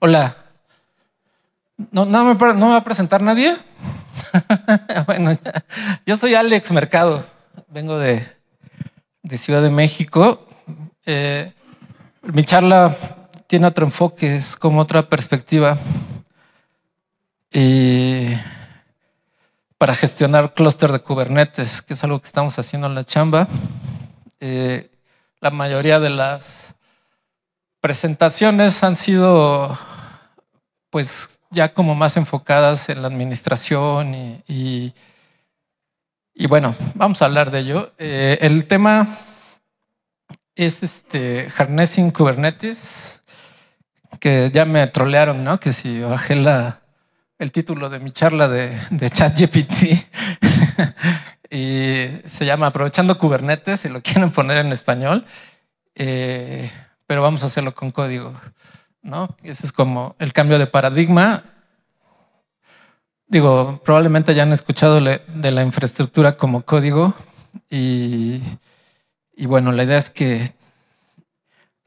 Hola. ¿No, me, va a presentar nadie? bueno, yo soy Alex Mercado. Vengo de, Ciudad de México. Eh, mi charla tiene otro enfoque, es como otra perspectiva. para gestionar clúster de Kubernetes, que es algo que estamos haciendo en la chamba. Eh, la mayoría de las presentaciones han sido pues ya como más enfocadas en la administración y, y, bueno, vamos a hablar de ello. Eh, el tema es este Harnessing Kubernetes, que ya me trolearon, ¿no? Que si bajé la, el título de mi charla de, de ChatGPT y se llama Aprovechando Kubernetes, si lo quieren poner en español. Eh, pero vamos a hacerlo con código. ¿no? Ese es como el cambio de paradigma. Digo, probablemente ya han escuchado de la infraestructura como código y, bueno, la idea es que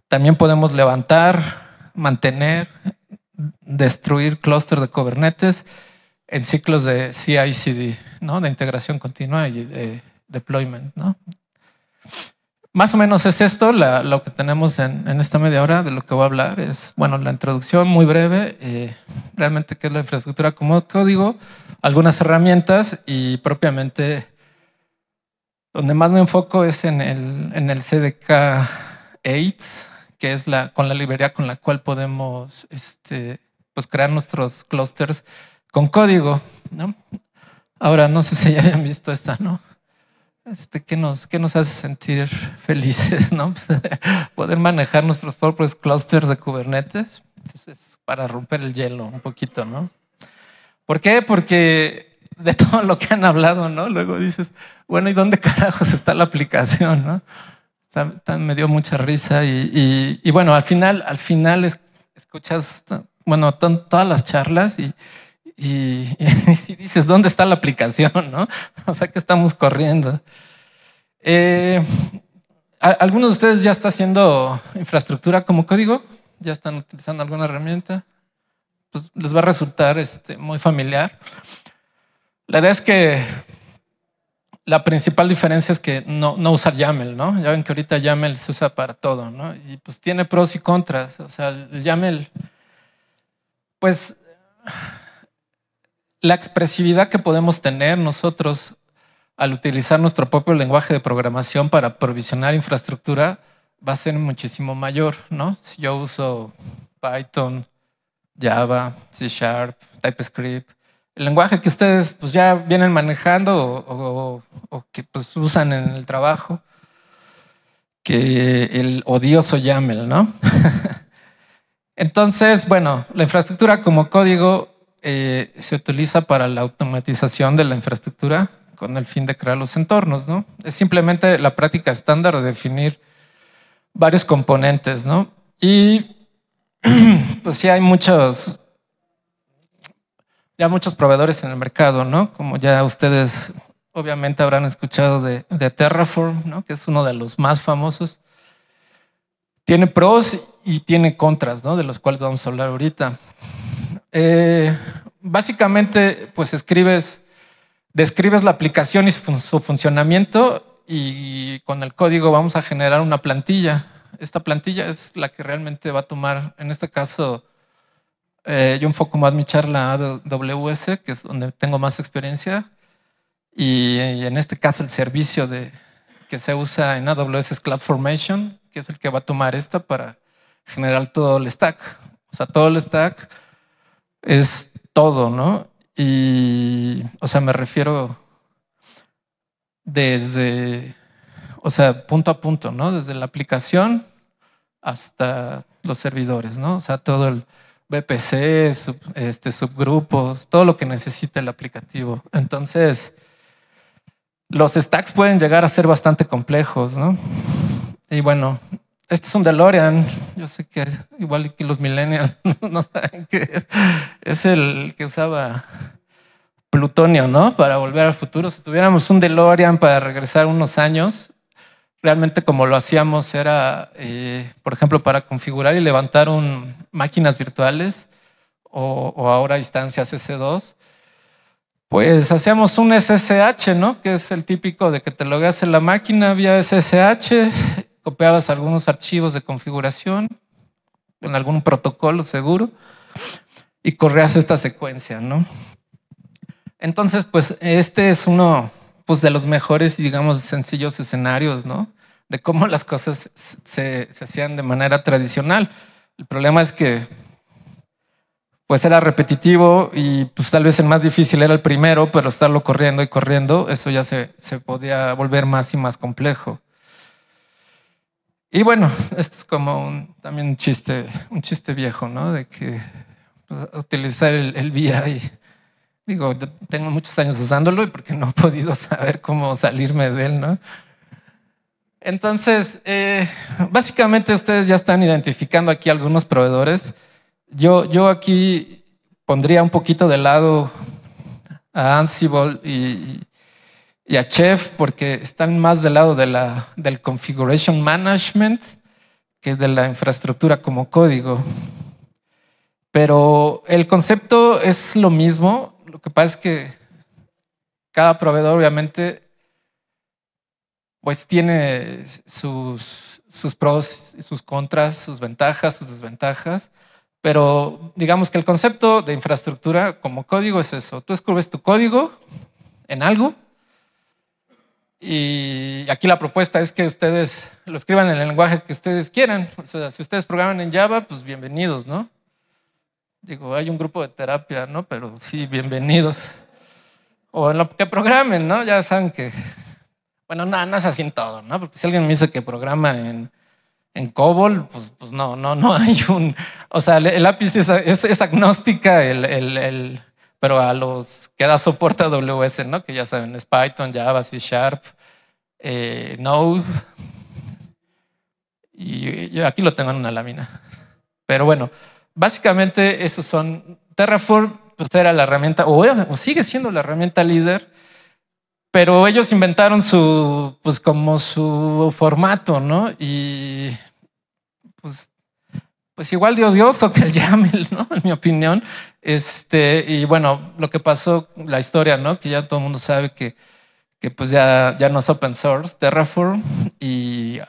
también podemos levantar, mantener, destruir clúster de Kubernetes en ciclos de CI/CD, ¿no? De integración continua y de deployment, ¿no? Más o menos es esto lo que tenemos en, esta media hora de lo que voy a hablar. Es, bueno, la introducción muy breve, eh, realmente qué es la infraestructura como código, algunas herramientas y propiamente donde más me enfoco es en el, en el CDK 8, que es la, con la librería con la cual podemos este, pues crear nuestros clusters con código. Ahora, no sé si ya habían visto esta, ¿no? este, ¿qué, nos, ¿qué nos hace sentir felices? ¿no? Pues, poder manejar nuestros propios clusters de Kubernetes Entonces, para romper el hielo un poquito, ¿no? ¿Por qué? Porque de todo lo que han hablado, ¿no? Luego dices, bueno, ¿y dónde carajos está la aplicación, no? me dio mucha risa y, y, bueno, al final, al final escuchas, bueno, todas las charlas y, Y, dices, ¿dónde está la aplicación? ¿no? O sea, que estamos corriendo. Eh, ¿Algunos de ustedes ya está haciendo infraestructura como código? ¿Ya están utilizando alguna herramienta? Pues les va a resultar este, muy familiar. La idea es que la principal diferencia es que no, no usar YAML, ¿no? Ya ven que ahorita YAML se usa para todo, ¿no? Y pues tiene pros y contras. O sea, el YAML, pues la expresividad que podemos tener nosotros al utilizar nuestro propio lenguaje de programación para provisionar infraestructura va a ser muchísimo mayor, ¿no? Si yo uso Python, Java, C Sharp, TypeScript, el lenguaje que ustedes pues, ya vienen manejando o, que pues, usan en el trabajo, que el odioso YAML, ¿no? Entonces, bueno, la infraestructura como código eh, se utiliza para la automatización de la infraestructura con el fin de crear los entornos, ¿no? Es simplemente la práctica estándar de definir varios componentes, Y pues sí hay muchos, ya muchos proveedores en el mercado, Como ya ustedes obviamente habrán escuchado de, Terraform, Que es uno de los más famosos. Tiene pros y tiene contras, ¿no? De los cuales vamos a hablar ahorita. Eh, básicamente, pues escribes, describes la aplicación y su funcionamiento y con el código vamos a generar una plantilla. Esta plantilla es la que realmente va a tomar, en este caso, eh, yo enfoco más mi charla AWS, que es donde tengo más experiencia, y, en este caso el servicio que se usa en AWS es CloudFormation, que es el que va a tomar esta para generar todo el stack. O sea, todo el stack es todo, ¿no? Y, o sea, me refiero desde, o sea, punto a punto, ¿no? Desde la aplicación hasta los servidores, ¿no? O sea, todo el BPC, este, subgrupos, todo lo que necesita el aplicativo. Entonces, los stacks pueden llegar a ser bastante complejos, ¿no? Y bueno, este es un DeLorean. Yo sé que igual que los millennials no saben que es. el que usaba plutonio, ¿no? Para volver al futuro. Si tuviéramos un DeLorean para regresar unos años, realmente como lo hacíamos era, eh, por ejemplo, para configurar y levantar un, máquinas virtuales o, ahora instancias S2, pues hacíamos un SSH, ¿no? Que es el típico de que te lo en la máquina vía SSH copiabas algunos archivos de configuración en algún protocolo seguro y corrías esta secuencia, ¿no? Entonces, pues este es uno pues, de los mejores, digamos, sencillos escenarios, ¿no? De cómo las cosas se, hacían de manera tradicional. El problema es que pues era repetitivo y pues tal vez el más difícil era el primero, pero estarlo corriendo y corriendo, eso ya se, se podía volver más y más complejo. Y bueno, esto es como un, también un chiste, un chiste viejo, ¿no? De que pues, utilizar el, el VI. Digo, tengo muchos años usándolo y porque no he podido saber cómo salirme de él, ¿no? Entonces, eh, básicamente ustedes ya están identificando aquí algunos proveedores. Yo, yo aquí pondría un poquito de lado a Ansible y, y a Chef porque están más del lado del configuration management que de la infraestructura como código. Pero el concepto es lo mismo, lo que pasa es que cada proveedor obviamente pues tiene sus, sus pros, sus contras, sus ventajas, sus desventajas. Pero digamos que el concepto de infraestructura como código es eso. Tú escribes tu código en algo y aquí la propuesta es que ustedes lo escriban en el lenguaje que ustedes quieran. O sea, si ustedes programan en Java, pues bienvenidos, ¿no? Digo, hay un grupo de terapia, ¿no? Pero sí, bienvenidos. O en lo que programen, ¿no? Ya saben que... Bueno, nada, no, es así en todo, ¿no? Porque si alguien me dice que programa en, en COBOL, pues, pues no, no, no hay un... O sea, el, lápiz es, agnóstica, el pero a los que da soporte a AWS, ¿no? que ya saben, es Python, Java, C Sharp, eh, Node. Y yo aquí lo tengo en una lámina. Pero bueno, básicamente esos son. Terraform pues era la herramienta, o, sigue siendo la herramienta líder, pero ellos inventaron su, pues como su formato, ¿no? Y pues, pues igual de odioso que el YAML, ¿no? En mi opinión. Este, y bueno, lo que pasó, la historia, ¿no? Que ya todo el mundo sabe que, pues ya, ya no es open source, Terraform, y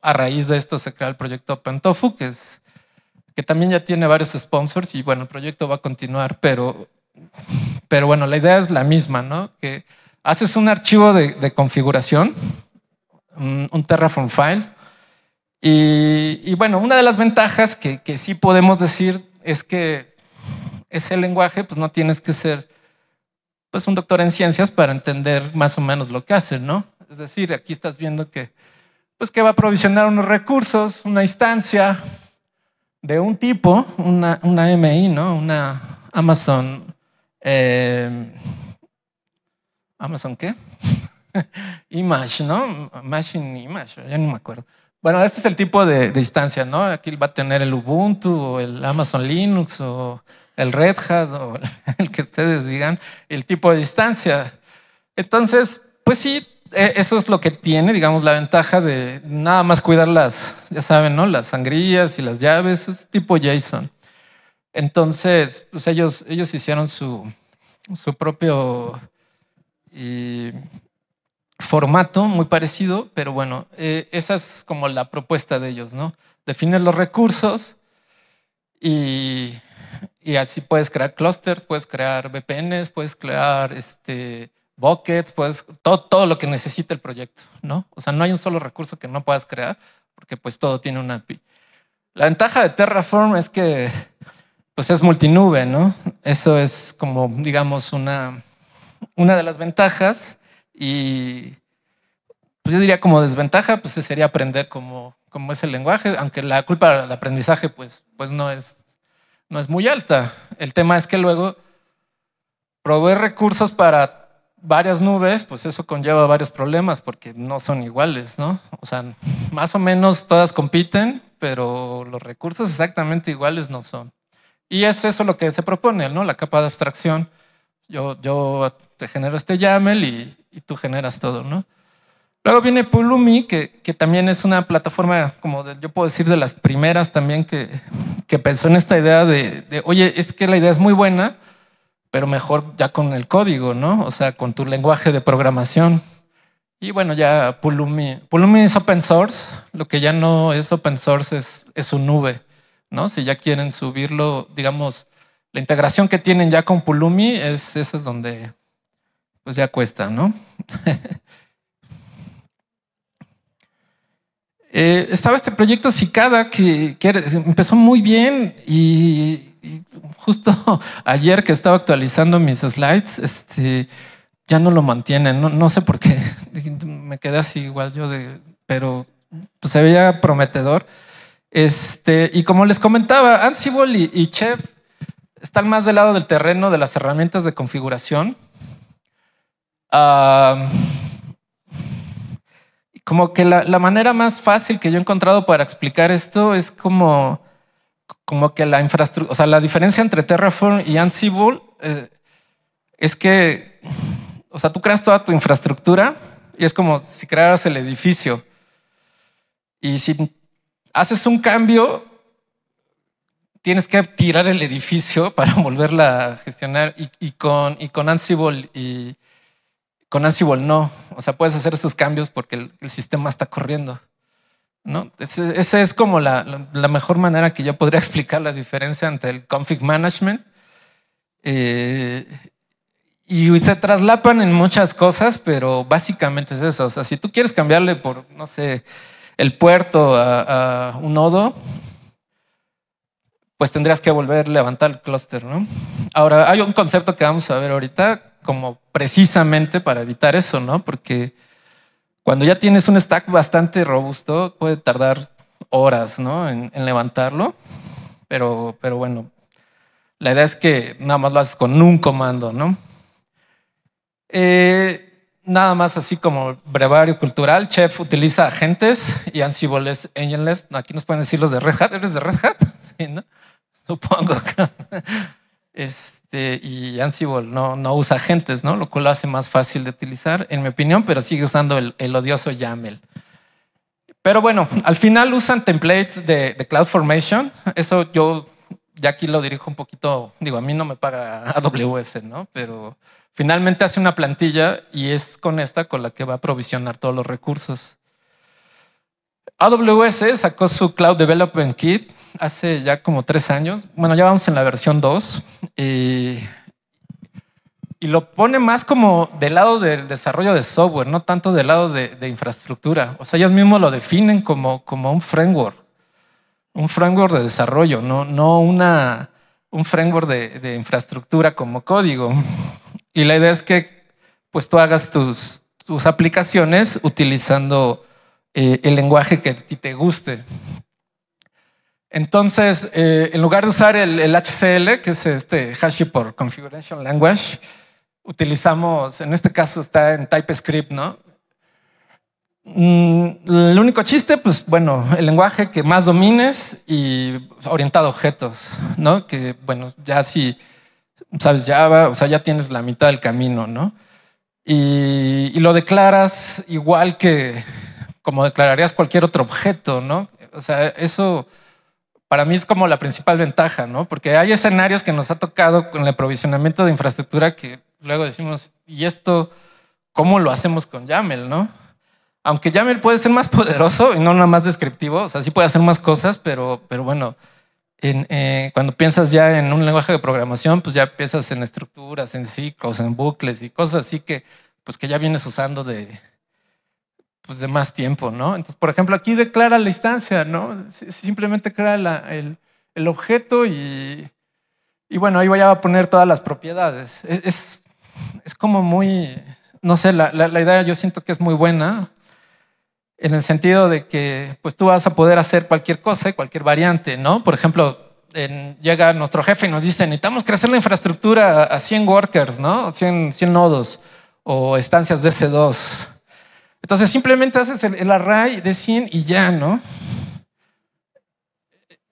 a raíz de esto se crea el proyecto OpenTofu, que es que también ya tiene varios sponsors y bueno, el proyecto va a continuar, pero, pero bueno, la idea es la misma, ¿no? Que haces un archivo de, configuración, un, Terraform file, y, bueno, una de las ventajas que sí podemos decir es que ese lenguaje, pues no tienes que ser pues un doctor en ciencias para entender más o menos lo que hacen, ¿no? Es decir, aquí estás viendo que pues que va a provisionar unos recursos, una instancia de un tipo, una, MI, ¿no? Una Amazon. Eh, ¿Amazon qué? image, ¿no? Machine Image, ya no me acuerdo. Bueno, este es el tipo de, de, instancia, ¿no? Aquí va a tener el Ubuntu o el Amazon Linux o el Red Hat o el que ustedes digan, el tipo de distancia. Entonces, pues sí, e, eso es lo que tiene, digamos, la ventaja de nada más cuidar las, ya saben, ¿no? Las sangrías y las llaves, es tipo JSON. Entonces, pues ellos, ellos hicieron su, propio formato muy parecido, pero bueno, e, esa es como la propuesta de ellos, ¿no? Defines los recursos y y así puedes crear clusters, puedes crear VPNs, puedes crear este, buckets, puedes todo, todo lo que necesite el proyecto, ¿no? O sea, no hay un solo recurso que no puedas crear porque pues todo tiene una API. La ventaja de Terraform es que pues es multinube, ¿no? Eso es como, digamos, una, una de las ventajas y pues yo diría como desventaja, pues sería aprender como, como es el lenguaje, aunque la culpa del aprendizaje pues, pues no es no es muy alta. El tema es que luego proveer recursos para varias nubes, pues eso conlleva varios problemas porque no son iguales, ¿no? O sea, más o menos todas compiten, pero los recursos exactamente iguales no son. Y es eso lo que se propone, ¿no? La capa de abstracción. Yo, yo te genero este YAML y, tú generas todo, ¿no? Luego viene Pulumi, que, que, también es una plataforma, como yo puedo decir, de las primeras también que, que pensó en esta idea de, oye, es que la idea es muy buena, pero mejor ya con el código, ¿no? O sea, con tu lenguaje de programación. Y bueno, ya Pulumi, Pulumi es open source, lo que ya no es open source es, es su nube, ¿no? Si ya quieren subirlo, digamos, la integración que tienen ya con Pulumi es esa es donde pues ya cuesta, ¿no? Eh, estaba este proyecto Cicada que, empezó muy bien y, justo ayer que estaba actualizando mis slides, este, ya no lo mantienen, no, sé por qué, me quedé así igual yo, de, pero pues, se veía prometedor. Este, y como les comentaba, Ansible y, Chef están más del lado del terreno de las herramientas de configuración. Ah... Como que la, manera más fácil que yo he encontrado para explicar esto es como, como que la infraestructura, o sea, la diferencia entre Terraform y Ansible eh, es que, o sea, tú creas toda tu infraestructura y es como si crearas el edificio. Y si haces un cambio, tienes que tirar el edificio para volverla a gestionar. Y, con, y con Ansible y con Ansible no. O sea, puedes hacer esos cambios porque el, sistema está corriendo. ¿no? Esa es como la, mejor manera que yo podría explicar la diferencia entre el config management. Eh, y se traslapan en muchas cosas, pero básicamente es eso. O sea, si tú quieres cambiarle por, no sé, el puerto a, un nodo, pues tendrías que volver a levantar el clúster, ¿no? Ahora, hay un concepto que vamos a ver ahorita como precisamente para evitar eso, ¿no? Porque cuando ya tienes un stack bastante robusto, puede tardar horas, ¿no? En, levantarlo. Pero, pero bueno, la idea es que nada más lo haces con un comando, ¿no? Eh, nada más así como brevario cultural, Chef utiliza agentes y Ansible es less. Aquí nos pueden decir los de Red Hat. ¿Eres de Red Hat? Sí, ¿no? Supongo que... Este, y Ansible no, no usa agentes, ¿no? Lo cual lo hace más fácil de utilizar, en mi opinión, pero sigue usando el, odioso YAML. Pero bueno, al final usan templates de, de CloudFormation. Eso yo ya aquí lo dirijo un poquito, digo, a mí no me paga AWS, ¿no? Pero finalmente hace una plantilla y es con esta con la que va a provisionar todos los recursos. AWS sacó su Cloud Development Kit hace ya como tres años. Bueno, ya vamos en la versión 2. Y, lo pone más como del lado del desarrollo de software, no tanto del lado de, infraestructura. O sea, ellos mismos lo definen como, como un framework, un framework de desarrollo, no, no una, un framework de, de, infraestructura como código. Y la idea es que pues tú hagas tus, tus aplicaciones utilizando eh, el lenguaje que a ti te guste. Entonces, eh, en lugar de usar el, HCL, que es este por Configuration Language, utilizamos, en este caso está en TypeScript, ¿no? Mm, el único chiste, pues bueno, el lenguaje que más domines y orientado a objetos, ¿no? Que bueno, ya si sabes Java, o sea, ya tienes la mitad del camino, ¿no? y lo declaras igual que, como declararías cualquier otro objeto, ¿no? O sea, eso para mí es como la principal ventaja, ¿no? Porque hay escenarios que nos ha tocado con el aprovisionamiento de infraestructura que luego decimos, ¿y esto cómo lo hacemos con YAML, no? Aunque YAML puede ser más poderoso y no nada más descriptivo, o sea, sí puede hacer más cosas, pero, pero bueno, eh, cuando piensas ya en un lenguaje de programación, pues ya piensas en estructuras, en ciclos, en bucles y cosas así que, pues que ya vienes usando de, pues, de más tiempo, ¿no? Entonces, por ejemplo, aquí declara la instancia, ¿no? Simplemente crea el, el, objeto y, y, bueno, ahí voy a poner todas las propiedades. E, es, es como muy, no sé, la, la, idea yo siento que es muy buena en el sentido de que pues tú vas a poder hacer cualquier cosa, cualquier variante, ¿no? Por ejemplo, llega nuestro jefe y nos dice, necesitamos crecer la infraestructura a 100 workers, ¿no? 100, 100 nodos o estancias de c 2 entonces simplemente haces el, array de 100 y ya, ¿no?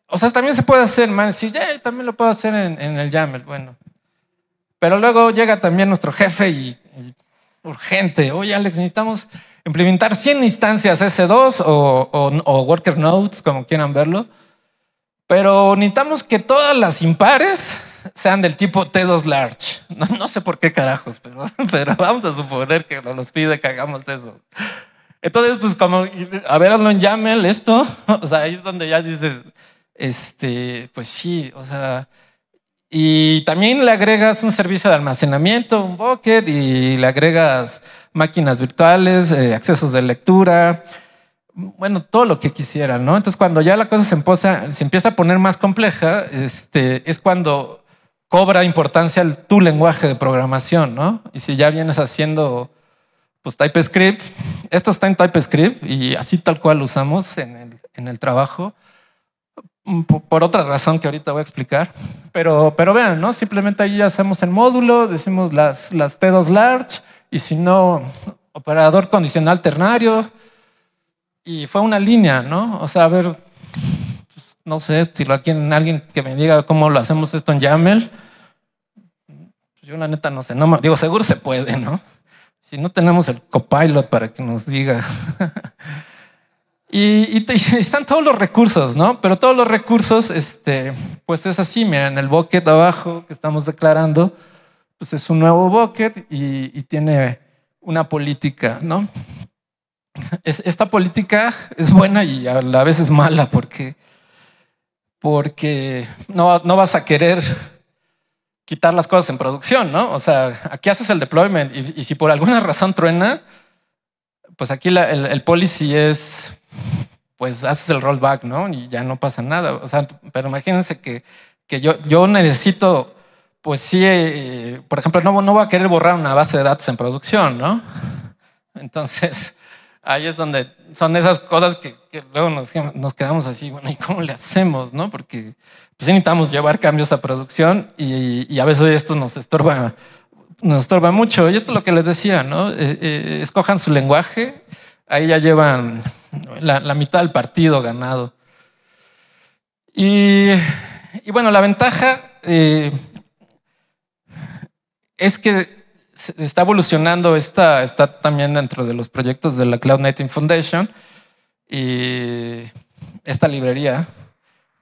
O sea, también se puede hacer, man. si yeah, también lo puedo hacer en, el YAML, bueno. Pero luego llega también nuestro jefe y, urgente. Oye, Alex, necesitamos implementar 100 instancias S2 o, o, worker nodes, como quieran verlo. Pero necesitamos que todas las impares sean del tipo T2 Large. No, sé por qué carajos, pero, pero vamos a suponer que nos pide que hagamos eso. Entonces, pues como, a ver, hazlo en YAML esto. O sea, ahí es donde ya dices, este, pues sí, o sea, y también le agregas un servicio de almacenamiento, un bucket, y le agregas máquinas virtuales, eh, accesos de lectura, bueno, todo lo que quisieran, ¿no? Entonces, cuando ya la cosa se, se empieza a poner más compleja, este, es cuando cobra importancia el, tu lenguaje de programación, ¿no? Y si ya vienes haciendo pues TypeScript, esto está en TypeScript y así tal cual lo usamos en el, en el trabajo, mm, por otra razón que ahorita voy a explicar, pero, pero vean, ¿no? Simplemente ahí hacemos el módulo, decimos las, las T2 large y si no, operador condicional ternario y fue una línea, ¿no? O sea, a ver, no sé si lo, alguien, alguien que me diga cómo lo hacemos esto en YAML. Pues yo la neta no sé, no digo, seguro se puede, ¿no? Si no tenemos el copilot para que nos diga. y, están todos los recursos, ¿no? Pero todos los recursos, este, pues es así, miren, el bucket abajo que estamos declarando, pues es un nuevo bucket y, tiene una política, ¿no? esta política es buena y a la vez es mala porque porque no, no vas a querer quitar las cosas en producción, ¿no? O sea, aquí haces el deployment y, si por alguna razón truena, pues aquí el, policy es, pues haces el rollback, ¿no? Y ya no pasa nada. O sea, pero imagínense que, que yo, yo necesito, pues sí, eh, por ejemplo, no, no voy a querer borrar una base de datos en producción, ¿no? Entonces, ahí es donde son esas cosas que, luego nos, quedamos así, bueno, ¿y cómo le hacemos? Porque pues, necesitamos llevar cambios a producción y, a veces esto nos estorba, nos estorba mucho. Y esto es lo que les decía, ¿no? Eh, eh, escojan su lenguaje, ahí ya llevan la, mitad del partido ganado. Y, bueno, la ventaja eh, es que está evolucionando, esta está también dentro de los proyectos de la Cloud Native Foundation y esta librería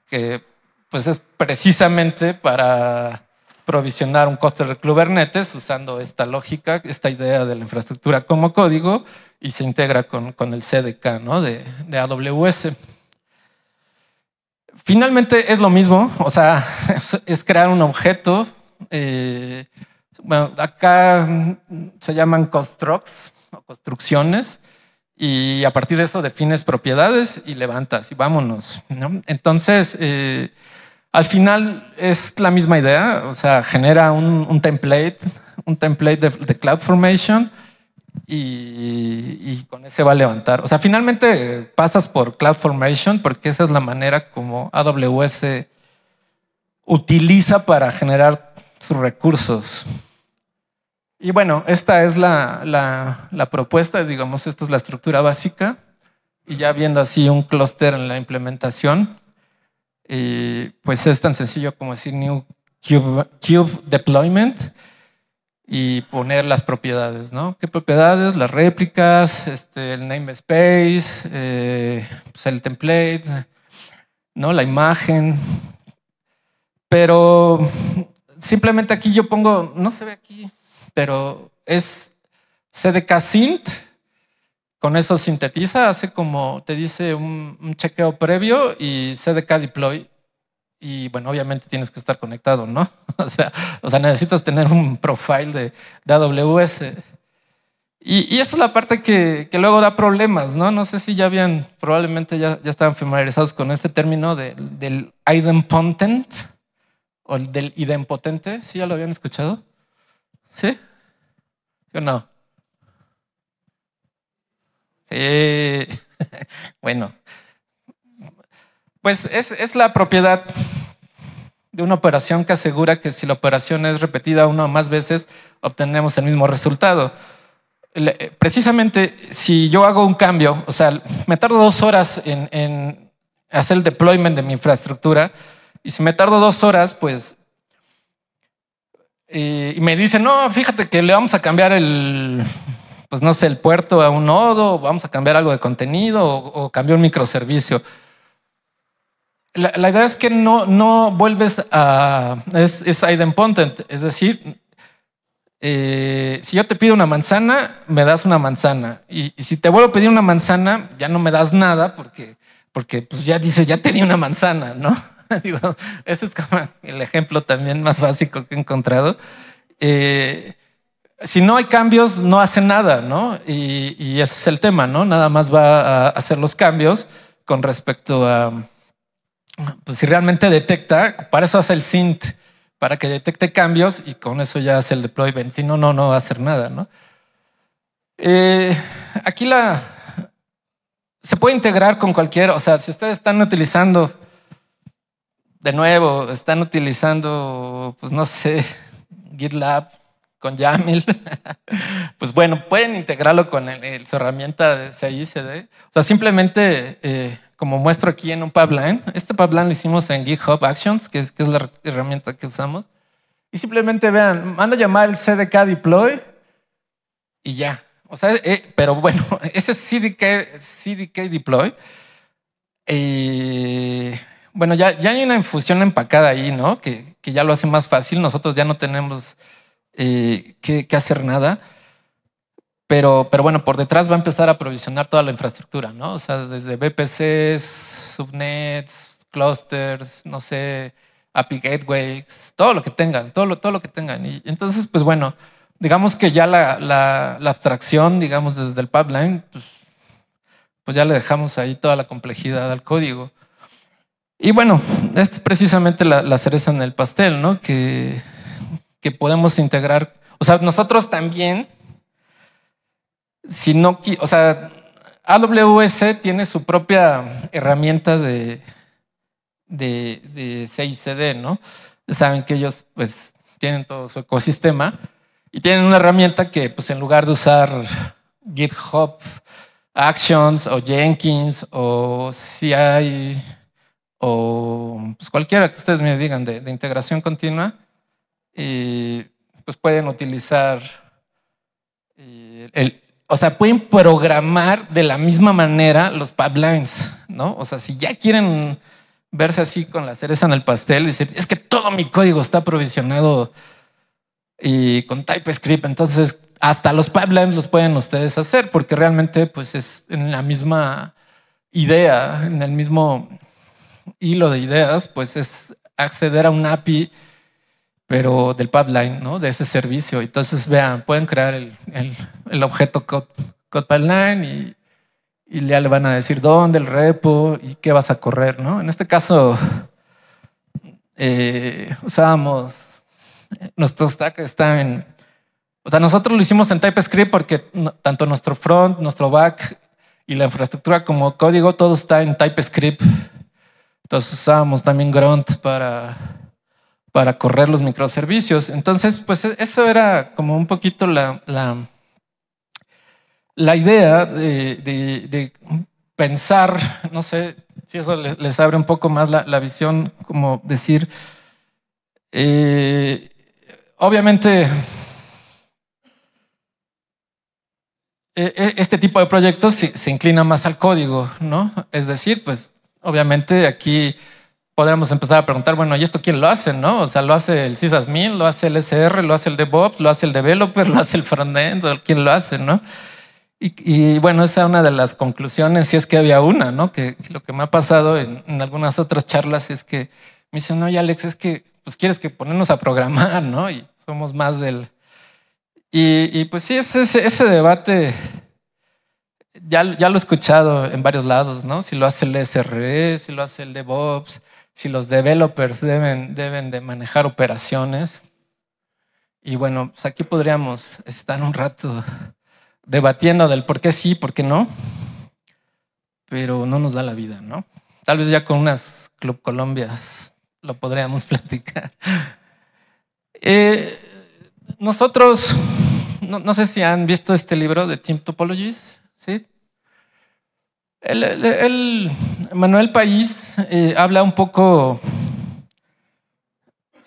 que pues es precisamente para provisionar un coste de Kubernetes usando esta lógica, esta idea de la infraestructura como código y se integra con, el CDK ¿no? de, AWS. Finalmente es lo mismo, o sea, es crear un objeto eh, bueno, acá se llaman constructs o construcciones y a partir de eso defines propiedades y levantas y vámonos. ¿no? Entonces, eh, al final es la misma idea, o sea, genera un, template, un template de, CloudFormation y, con ese va a levantar. O sea, finalmente pasas por CloudFormation porque esa es la manera como AWS utiliza para generar sus recursos. Y bueno, esta es la, propuesta, digamos, esta es la estructura básica. Y ya viendo así un clúster en la implementación, pues es tan sencillo como decir new cube, deployment y poner las propiedades, ¿no? ¿Qué propiedades? Las réplicas, este, el namespace, eh, pues el template, ¿no? La imagen. Pero simplemente aquí yo pongo, no se ve aquí, pero es cdk Synth con eso sintetiza, hace como te dice un, chequeo previo y CDK-Deploy. Y bueno, obviamente tienes que estar conectado, ¿no? O sea, o sea necesitas tener un profile de, AWS. Y, esa es la parte que, luego da problemas, ¿no? No sé si ya habían, probablemente ya, estaban familiarizados con este término de, del idempotent o del idempotente, si ya lo habían escuchado? ¿Sí? o no? Sí. bueno. Pues es, la propiedad de una operación que asegura que si la operación es repetida una o más veces, obtenemos el mismo resultado. Eh, precisamente si yo hago un cambio, o sea, me tardo dos horas en, en hacer el deployment de mi infraestructura, y si me tardo dos horas, pues eh, y me dice no, fíjate que le vamos a cambiar el, pues no sé, el puerto a un nodo, vamos a cambiar algo de contenido o, o un microservicio. La, idea es que no, no vuelves a... Es, es es decir, eh, si yo te pido una manzana, me das una manzana. Y, y, si te vuelvo a pedir una manzana, ya no me das nada porque, porque pues ya dice, ya te di una manzana, ¿no? Digo, ese es como el ejemplo también más básico que he encontrado. Eh, si no hay cambios, no hace nada, ¿no? Y, ese es el tema, ¿no? Nada más va a hacer los cambios con respecto a, pues si realmente detecta, para eso hace el synt, para que detecte cambios y con eso ya hace el deployment. Si no, no, no va a hacer nada, ¿no? Eh, aquí la... Se puede integrar con cualquier, o sea, si ustedes están utilizando de nuevo, están utilizando, pues no sé, GitLab con YAML. pues bueno, pueden integrarlo con el, su herramienta de CICD. O sea, simplemente, eh, como muestro aquí en un pipeline, este pipeline lo hicimos en GitHub Actions, que es, la herramienta que usamos. Y simplemente vean, manda a llamar el CDK deploy y ya. O sea, eh, pero bueno, ese CDK, CDK deploy. y eh, bueno, ya, hay una infusión empacada ahí, ¿no? Que, ya lo hace más fácil. Nosotros ya no tenemos eh, que, hacer nada. Pero, bueno, por detrás va a empezar a provisionar toda la infraestructura, ¿no? O sea, desde VPCs, subnets, clusters, no sé, API gateways, todo lo que tengan, todo lo, todo lo que tengan. Y entonces, pues bueno, digamos que ya la, abstracción, digamos, desde el pipeline, pues, pues, ya le dejamos ahí toda la complejidad al código. Y bueno, es precisamente la, cereza en el pastel, ¿no? Que, podemos integrar. O sea, nosotros también, si no, o sea, AWS tiene su propia herramienta de, de, de CICD, ¿no? Saben que ellos, pues, tienen todo su ecosistema y tienen una herramienta que, pues, en lugar de usar GitHub Actions o Jenkins o CI o pues cualquiera que ustedes me digan de, integración continua, y pues pueden utilizar, eh, o sea, pueden programar de la misma manera los pipelines, ¿no? O sea, si ya quieren verse así con la cereza en el pastel, decir, es que todo mi código está provisionado y con TypeScript, entonces hasta los pipelines los pueden ustedes hacer, porque realmente pues es en la misma idea, en el mismo hilo de ideas, pues es acceder a un API, pero del pipeline, ¿no? De ese servicio. Entonces, vean, pueden crear el, objeto code, pipeline y, ya le van a decir dónde, el repo y qué vas a correr, ¿no? En este caso, eh, usábamos, nuestro stack está en, o sea, nosotros lo hicimos en TypeScript porque tanto nuestro front, nuestro back y la infraestructura como código, todo está en TypeScript. Entonces usábamos también Grunt para, para correr los microservicios. Entonces, pues e-, eso era como un poquito la, la, idea de, pensar, no sé si eso les, abre un poco más la, visión, como decir, eh, obviamente... E-, e-, este tipo de proyectos se, se inclina más al código, ¿no? Es decir, pues obviamente aquí podemos empezar a preguntar, bueno, ¿y esto quién lo hace? ¿no? O sea, lo hace el sysadmin, lo hace el SR, lo hace el DevOps, lo hace el developer, lo hace el frontend, ¿quién lo hace? ¿no? Y, bueno, esa es una de las conclusiones, si es que había una, ¿no? Que lo que me ha pasado en, algunas otras charlas es que me dicen, ya Alex, es que pues quieres que ponernos a programar, ¿no? Y somos más del... Y, pues sí, ese debate ya, lo he escuchado en varios lados, ¿no? Si lo hace el SRE, si lo hace el DevOps, si los developers deben, deben de manejar operaciones. Y bueno, pues aquí podríamos estar un rato debatiendo del por qué sí, por qué no, pero no nos da la vida, ¿no? Tal vez ya con unas Club Colombias lo podríamos platicar. Eh, nosotros, no, sé si han visto este libro de Team Topologies, ¿sí? El, Manuel País eh, habla un poco,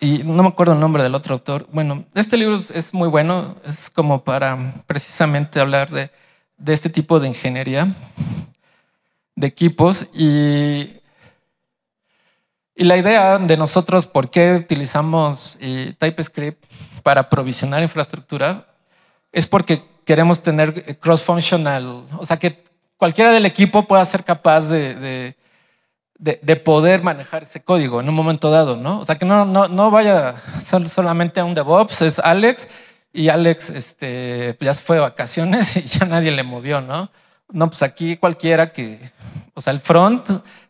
y no me acuerdo el nombre del otro autor. Bueno, este libro es muy bueno, es como para precisamente hablar de, este tipo de ingeniería, de equipos y y la idea de nosotros, por qué utilizamos eh, TypeScript para provisionar infraestructura, es porque queremos tener cross-functional, o sea, que cualquiera del equipo pueda ser capaz de, poder manejar ese código en un momento dado, ¿no? O sea, que no, no, no vaya solamente a un DevOps, es Alex, y Alex este, ya se fue de vacaciones y ya nadie le movió, ¿no? No, pues aquí cualquiera que, o sea, el front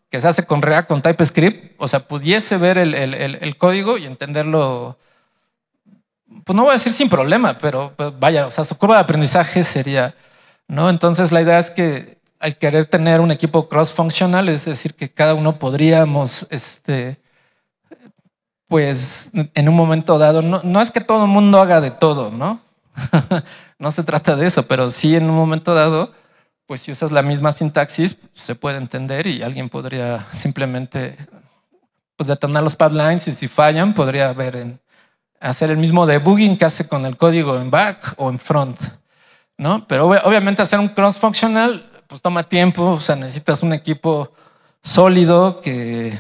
que se hace con React, con TypeScript, o sea, pudiese ver el, código y entenderlo, pues no voy a decir sin problema, pero vaya, o sea, su curva de aprendizaje sería, ¿no? Entonces la idea es que al querer tener un equipo cross-functional, es decir, que cada uno podríamos, este, pues en un momento dado, no, es que todo el mundo haga de todo, ¿no? no se trata de eso, pero sí en un momento dado, pues si usas la misma sintaxis, se puede entender y alguien podría simplemente pues, detonar los pipelines y si fallan, podría hacer el mismo debugging que hace con el código en back o en front. ¿no? Pero obviamente hacer un cross-functional pues toma tiempo, o sea, necesitas un equipo sólido que,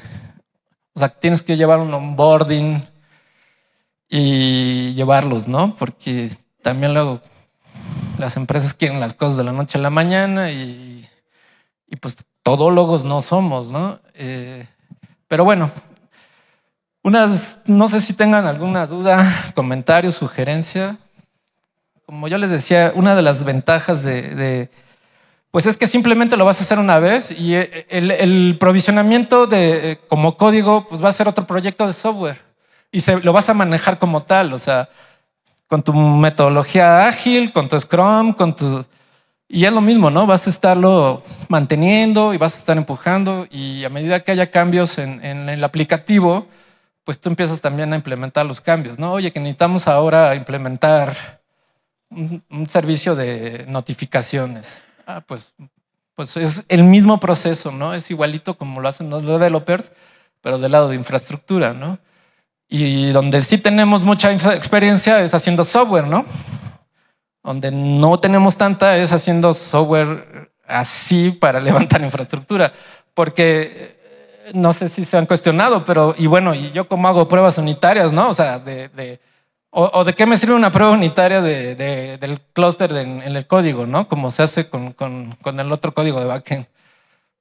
o sea, tienes que llevar un onboarding y llevarlos, ¿no? Porque también luego las empresas quieren las cosas de la noche a la mañana y, pues todólogos no somos, ¿no? Eh, pero bueno, unas, no sé si tengan alguna duda, comentario, sugerencia. Como yo les decía, una de las ventajas de pues es que simplemente lo vas a hacer una vez y eh, el, provisionamiento eh, como código pues va a ser otro proyecto de software y se, lo vas a manejar como tal, o sea, con tu metodología ágil, con tu Scrum, con tu... Y es lo mismo, ¿no? Vas a estarlo manteniendo y vas a estar empujando y a medida que haya cambios en, el aplicativo, pues tú empiezas también a implementar los cambios, ¿no? Oye, que necesitamos ahora implementar un servicio de notificaciones. Ah, pues, pues es el mismo proceso, ¿no? Es igualito como lo hacen los developers, pero del lado de infraestructura, ¿no? Y donde sí tenemos mucha experiencia es haciendo software, ¿no? Donde no tenemos tanta es haciendo software así para levantar infraestructura, porque eh, no sé si se han cuestionado, pero y bueno, y yo como hago pruebas unitarias, ¿no? O sea, de o, de qué me sirve una prueba unitaria del clúster en, el código, ¿no? Como se hace con, el otro código de backend.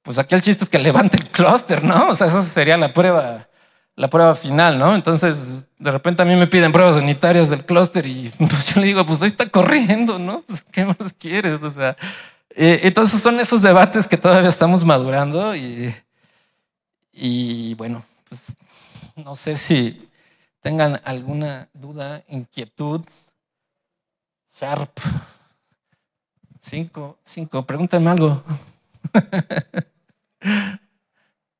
Pues aquí el chiste es que levante el clúster, ¿no? O sea, esa sería la prueba, la prueba final, ¿no? Entonces, de repente a mí me piden pruebas unitarias del clúster y pues yo le digo, pues ahí está corriendo, ¿no? Pues, ¿Qué más quieres? O sea, entonces eh, son esos debates que todavía estamos madurando y, y bueno, pues no sé si, tengan alguna duda, inquietud, Sharp. Cinco, cinco, pregúntame algo.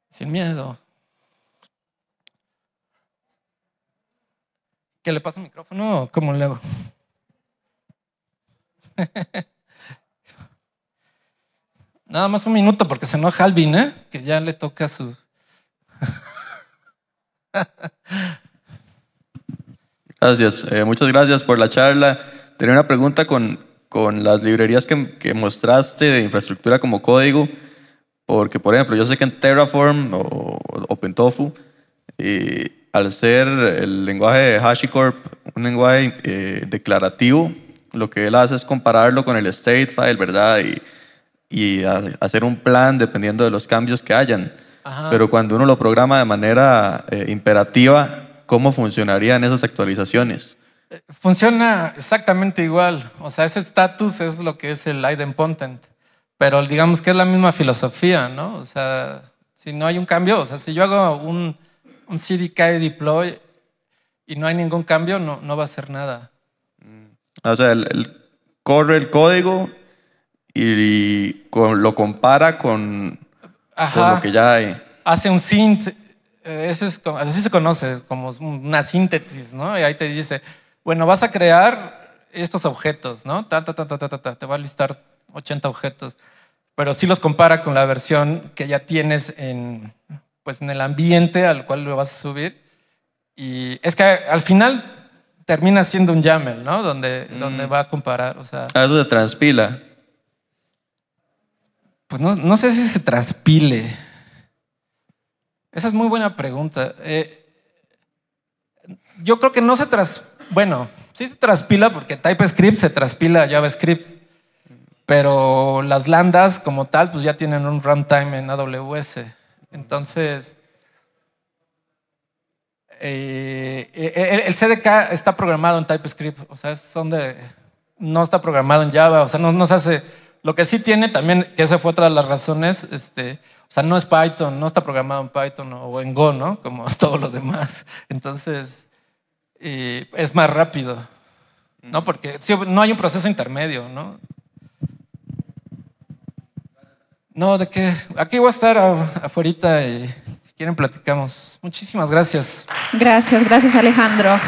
Sin miedo. ¿Que le paso el micrófono o cómo le hago? Nada más un minuto porque se enoja Alvin, ¿eh? Que ya le toca su. Eh, muchas gracias por la charla. Tenía una pregunta con, con las librerías que, que, mostraste de infraestructura como código, porque por ejemplo, yo sé que en Terraform o, OpenTofu, eh, al ser el lenguaje de HashiCorp un lenguaje eh, declarativo, lo que él hace es compararlo con el statefile, ¿verdad? Y, y hacer un plan dependiendo de los cambios que hayan. Pero cuando uno lo programa de manera imperativa, cómo funcionarían esas actualizaciones. Eh, funciona exactamente igual. O sea, ese status es lo que es el idempotent. content. Pero digamos que es la misma filosofía, ¿no? O sea, si no hay un cambio, o sea, si yo hago un, un CDK deploy y no hay ningún cambio, no, no va a hacer nada. Mm. O sea, el, corre el código y, lo compara con, con, lo que ya hay. Hace un synth eh, ese así se conoce como una síntesis, ¿no? Y ahí te dice, bueno, vas a crear estos objetos, ¿no? Ta, ta, ta, ta, ta, te va a listar 80 objetos, pero sí los compara con la versión que ya tienes en, pues, en el ambiente al cual lo vas a subir. Y es que al final termina siendo un YAML, ¿no? Donde, mm. donde va a comparar, o sea... transpila. Pues no, no sé si se transpile. Esa es muy buena pregunta. Eh, yo creo que no se tras... Bueno, sí se transpila porque TypeScript se transpila a JavaScript, pero las lambdas como tal pues ya tienen un runtime en AWS. Entonces, eh, eh, el, CDK está programado en TypeScript, o sea, son de... No está programado en Java, o sea, no, no se hace lo que sí tiene también, que esa fue otra de las razones, este, o sea, no es Python, no está programado en Python o en Go, ¿no? Como todo lo demás. Entonces, eh, es más rápido, ¿no? Porque no hay un proceso intermedio, ¿no? No, de qué. Aquí voy a estar afuera y si quieren platicamos. Muchísimas gracias. Gracias, gracias Alejandro.